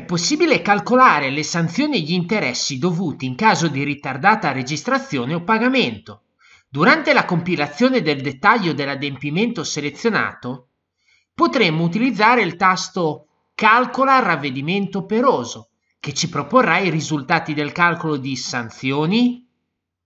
È possibile calcolare le sanzioni e gli interessi dovuti in caso di ritardata registrazione o pagamento. Durante la compilazione del dettaglio dell'adempimento selezionato, potremmo utilizzare il tasto Calcola ravvedimento operoso, che ci proporrà i risultati del calcolo di sanzioni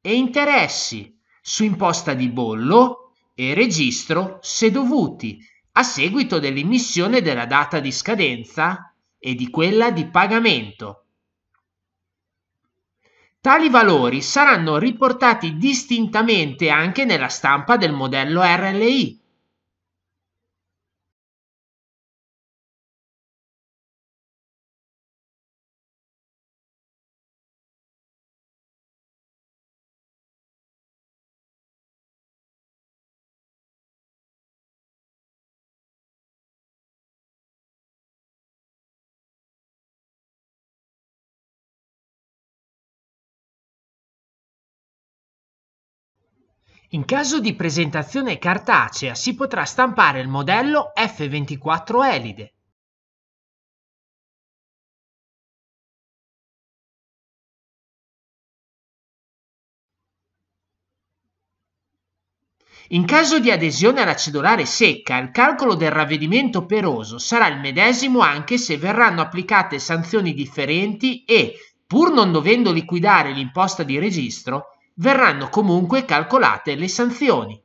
e interessi su imposta di bollo e registro se dovuti, a seguito dell'immissione della data di scadenza e di quella di pagamento. Tali valori saranno riportati distintamente anche nella stampa del modello RLI In caso di presentazione cartacea si potrà stampare il modello F24 Elide. In caso di adesione alla cellulare secca, il calcolo del ravvedimento peroso sarà il medesimo anche se verranno applicate sanzioni differenti e, pur non dovendo liquidare l'imposta di registro, verranno comunque calcolate le sanzioni.